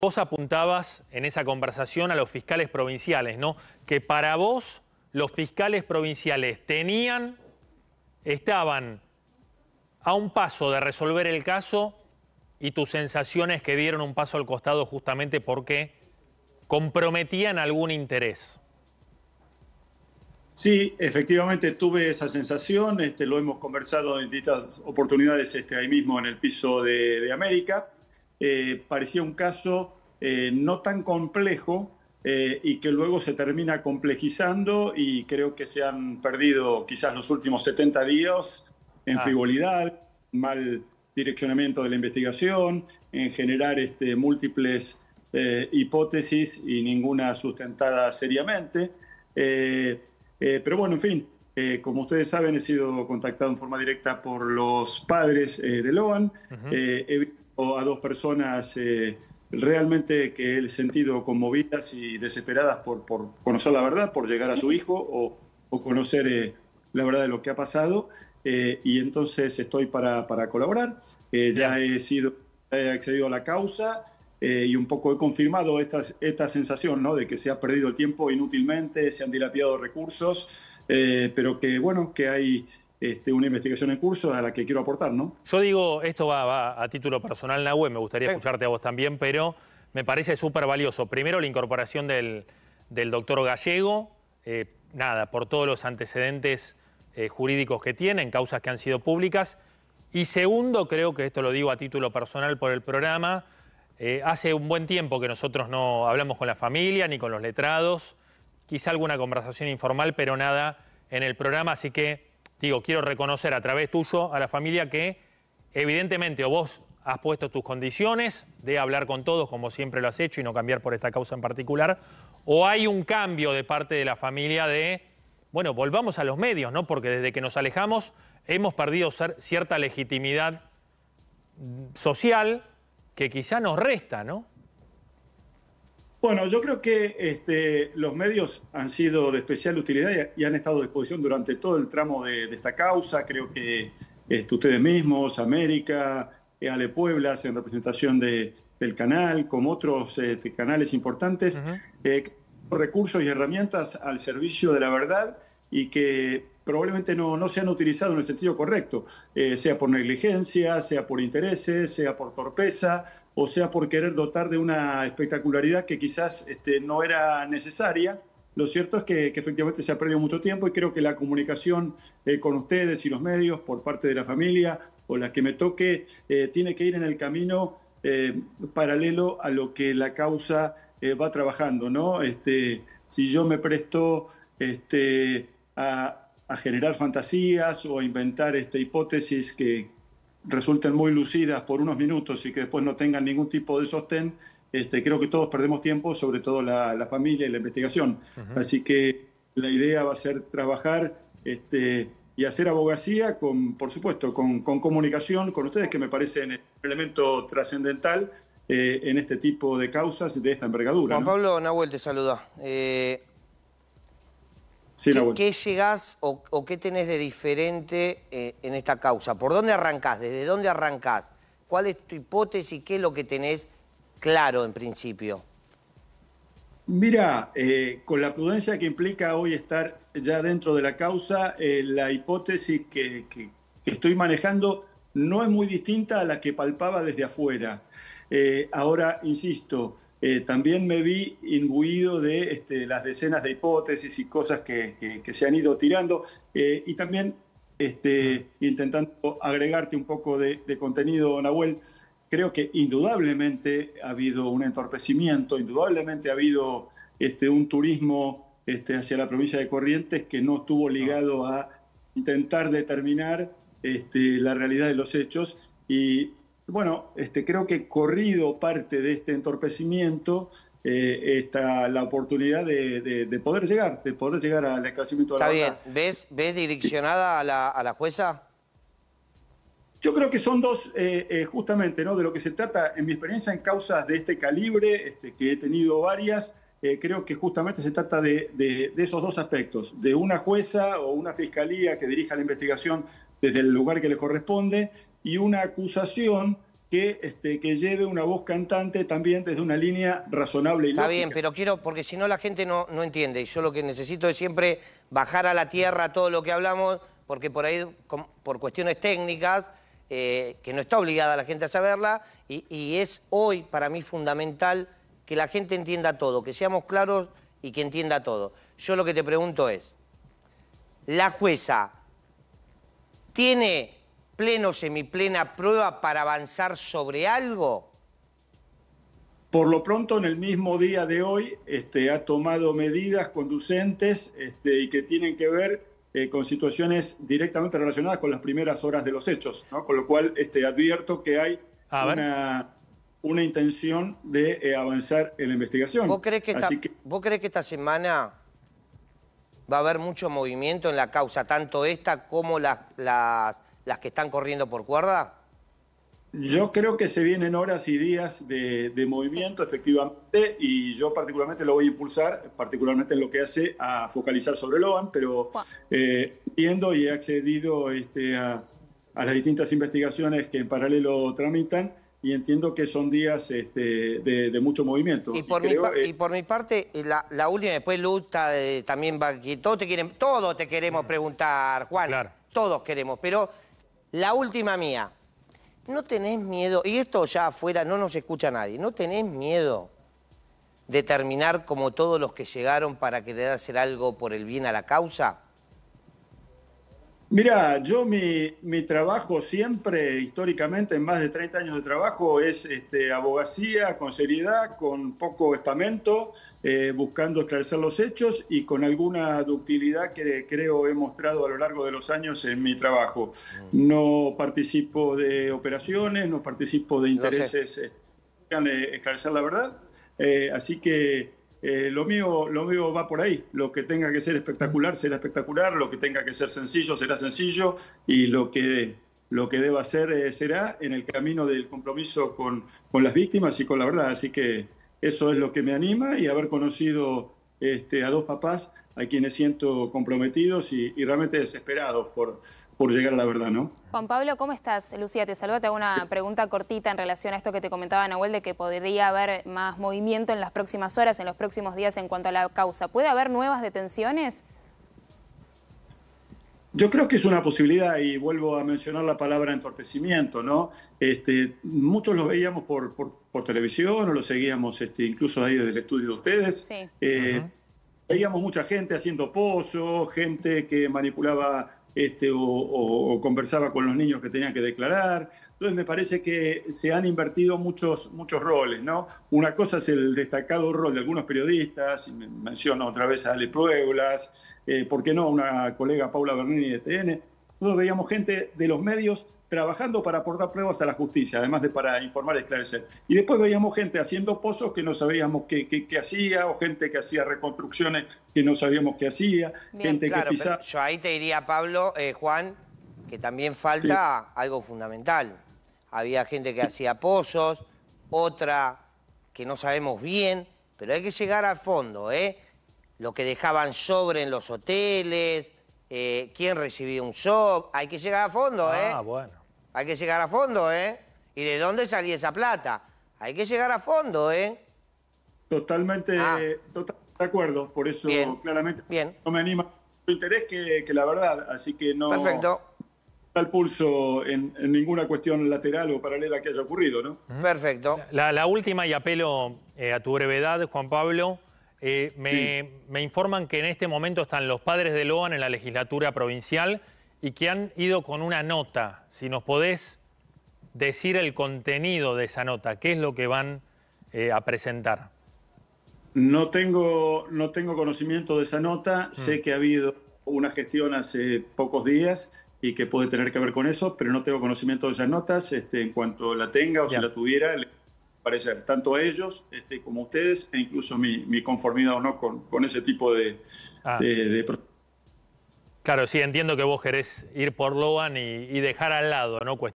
Vos apuntabas en esa conversación a los fiscales provinciales, ¿no? Que para vos los fiscales provinciales tenían, estaban a un paso de resolver el caso y tus sensaciones que dieron un paso al costado justamente porque comprometían algún interés. Sí, efectivamente tuve esa sensación, este, lo hemos conversado en distintas oportunidades este, ahí mismo en el piso de, de América. Eh, parecía un caso eh, no tan complejo eh, y que luego se termina complejizando y creo que se han perdido quizás los últimos 70 días en ah. frivolidad, mal direccionamiento de la investigación, en generar este, múltiples hipótesis y ninguna sustentada seriamente. pero bueno, en fin, como ustedes saben, he sido contactado en forma directa por los padres de Loan o a dos personas eh, realmente que el sentido conmovidas y desesperadas por, por, conocer la verdad, por llegar a su hijo o, o conocer eh, la verdad de lo que ha pasado. Eh, y entonces estoy para, para colaborar. ya he sido, he accedido a la causa. y un poco he confirmado esta, esta sensación ¿no? de que se ha perdido el tiempo inútilmente, se han dilapidado recursos, pero que bueno, que hay este, una investigación en curso a la que quiero aportar, ¿no? Yo digo, esto va, a título personal, Nahue, me gustaría escucharte a vos también, pero me parece súper valioso. Primero, la incorporación del, del doctor Gallego, eh, nada, por todos los antecedentes eh, jurídicos que tiene, causas que han sido públicas. Y segundo, creo que esto lo digo a título personal por el programa, eh, hace un buen tiempo que nosotros no hablamos con la familia ni con los letrados, quizá alguna conversación informal, pero nada en el programa, así que digo, quiero reconocer a través tuyo a la familia que evidentemente o vos has puesto tus condiciones de hablar con todos como siempre lo has hecho y no cambiar por esta causa en particular, o hay un cambio de parte de la familia de, bueno, volvamos a los medios, ¿no? Porque desde que nos alejamos hemos perdido cierta legitimidad social que quizá nos resta, ¿no? Bueno, yo creo que este, los medios han sido de especial utilidad y, han estado a disposición durante todo el tramo de, esta causa. Creo que este, ustedes mismos, América, Ale Pueblas, en representación de, del canal, como otros este, canales importantes, eh, recursos y herramientas al servicio de la verdad y que probablemente no, se han utilizado en el sentido correcto, eh, sea por negligencia, sea por intereses, sea por torpeza, o sea por querer dotar de una espectacularidad que quizás este, no era necesaria. Lo cierto es que, efectivamente se ha perdido mucho tiempo y creo que la comunicación eh, con ustedes y los medios por parte de la familia o la que me toque eh, tiene que ir en el camino eh, paralelo a lo que la causa va trabajando, ¿no? Este, si yo me presto este, a, generar fantasías o a inventar esta hipótesis que, resulten muy lucidas por unos minutos y que después no tengan ningún tipo de sostén, este, creo que todos perdemos tiempo, sobre todo la, familia y la investigación. Así que la idea va a ser trabajar este, y hacer abogacía, con, por supuesto, con, comunicación con ustedes, que me parecen un elemento trascendental eh, en este tipo de causas de esta envergadura. Juan Pablo Nahuel te saluda. Eh, ¿Qué, llegás o, qué tenés de diferente eh, en esta causa? ¿Por dónde arrancás? ¿Desde dónde arrancás? ¿Cuál es tu hipótesis? ¿Qué es lo que tenés claro en principio? Mira, eh, con la prudencia que implica hoy estar ya dentro de la causa, eh, la hipótesis que, estoy manejando no es muy distinta a la que palpaba desde afuera. ahora, insisto, eh, también me vi imbuido de este, las decenas de hipótesis y cosas que, se han ido tirando eh, y también este, intentando agregarte un poco de, contenido, Nahuel. Creo que indudablemente ha habido un entorpecimiento, indudablemente ha habido este, un turismo hacia la provincia de Corrientes que no estuvo ligado a intentar determinar la realidad de los hechos y bueno, este, creo que corrido parte de este entorpecimiento eh, está la oportunidad de, poder llegar, de poder llegar al esclarecimiento de la Está bien. ¿Ves, ¿Ves direccionada a la, jueza? Yo creo que son dos, eh, eh, justamente, ¿no? De lo que se trata, en mi experiencia, en causas de este calibre, este, que he tenido varias, creo que justamente se trata de, esos dos aspectos, de una jueza o una fiscalía que dirija la investigación desde el lugar que le corresponde y una acusación que, este, que lleve una voz cantante también desde una línea razonable y Está bien, pero quiero, porque si no la gente no, no entiende. Y yo lo que necesito es siempre bajar a la tierra todo lo que hablamos, porque por ahí, por cuestiones técnicas, eh, que no está obligada la gente a saberla, y es hoy para mí fundamental que la gente entienda todo, que seamos claros y que entienda todo. Yo lo que te pregunto es, ¿la jueza tiene pleno, semiplena prueba para avanzar sobre algo? Por lo pronto, en el mismo día de hoy, este, ha tomado medidas conducentes este, y que tienen que ver eh, con situaciones directamente relacionadas con las primeras horas de los hechos, con lo cual este, advierto que hay una, intención de eh, avanzar en la investigación. ¿Vos crees que, esta, semana va a haber mucho movimiento en la causa, tanto esta como las las que están corriendo por cuerda? Yo creo que se vienen horas y días de, movimiento, efectivamente, y yo particularmente lo voy a impulsar, particularmente en lo que hace a focalizar sobre Loan, pero eh, viendo y he accedido este, a, las distintas investigaciones que en paralelo tramitan, y entiendo que son días este, de, mucho movimiento. Y por, mi, parte, eh, la, última, después Luta eh, también va aquí. Todos te, quieren, te queremos mm. preguntar, Juan, todos queremos, pero la última mía. ¿No tenés miedo? Y esto ya afuera no nos escucha nadie. ¿No tenés miedo de terminar como todos los que llegaron para querer hacer algo por el bien a la causa? Mira, yo mi, mi, trabajo siempre, históricamente, en más de 30 años de trabajo, es este, abogacía con seriedad, con poco espamento, eh, buscando esclarecer los hechos y con alguna ductilidad que creo he mostrado a lo largo de los años en mi trabajo. Mm. No participo de operaciones, no participo de intereses, de eh, eh, esclarecer la verdad. así que eh, lo, mío, lo mío va por ahí. Lo que tenga que ser espectacular será espectacular, lo que tenga que ser sencillo será sencillo y lo que, lo que deba ser eh, será en el camino del compromiso con, con, las víctimas y con la verdad. Así que eso es lo que me anima y haber conocido este, a dos papás a quienes siento comprometidos y, realmente desesperados por, por llegar a la verdad, ¿no? Juan Pablo, ¿cómo estás? Lucía, te saluda. Te hago una pregunta cortita en relación a esto que te comentaba Nahuel, de que podría haber más movimiento en las próximas horas, en los próximos días en cuanto a la causa. ¿Puede haber nuevas detenciones? Yo creo que es una posibilidad y vuelvo a mencionar la palabra entorpecimiento, ¿no? Este, muchos lo veíamos por, televisión o lo seguíamos este, incluso ahí desde el estudio de ustedes. Sí. Eh, veíamos mucha gente haciendo pozos, gente que manipulaba este, o, conversaba con los niños que tenían que declarar. Entonces me parece que se han invertido muchos, muchos roles, ¿no? Una cosa es el destacado rol de algunos periodistas, menciono otra vez a Ale Pueblas, eh, ¿por qué no? Una colega Paula Bernini de TN. Nosotros veíamos gente de los medios trabajando para aportar pruebas a la justicia, además de para informar y esclarecer. Y después veíamos gente haciendo pozos que no sabíamos qué, hacía, o gente que hacía reconstrucciones que no sabíamos qué hacía, gente que quizá... Yo ahí te diría, Pablo, eh, Juan, que también falta algo fundamental. Había gente que hacía pozos, otra que no sabemos bien, pero hay que llegar al fondo, ¿eh? Lo que dejaban sobre en los hoteles, eh, quién recibió un shock. Hay que llegar a fondo, ah, ¿eh? Ah, bueno. Hay que llegar a fondo, ¿eh? ¿Y de dónde salía esa plata? Hay que llegar a fondo, ¿eh? Totalmente, ah. de acuerdo. Por eso, claramente, no me anima tu interés que, la verdad. Así que no... Perfecto. Al pulso en, ninguna cuestión lateral o paralela que haya ocurrido, ¿no? Perfecto. La, última y apelo eh, a tu brevedad, Juan Pablo. Eh, me, informan que en este momento están los padres de Loan en la legislatura provincial y que han ido con una nota. Si nos podés decir el contenido de esa nota, qué es lo que van eh, a presentar. No tengo, no tengo conocimiento de esa nota, mm. sé que ha habido una gestión hace pocos días y que puede tener que ver con eso, pero no tengo conocimiento de esas notas. Este, en cuanto la tenga o si la tuviera, parecer, tanto ellos este, como ustedes, e incluso mi, conformidad o no con, ese tipo de, ah. Claro, sí, entiendo que vos querés ir por Loan y, y dejar al lado, ¿no?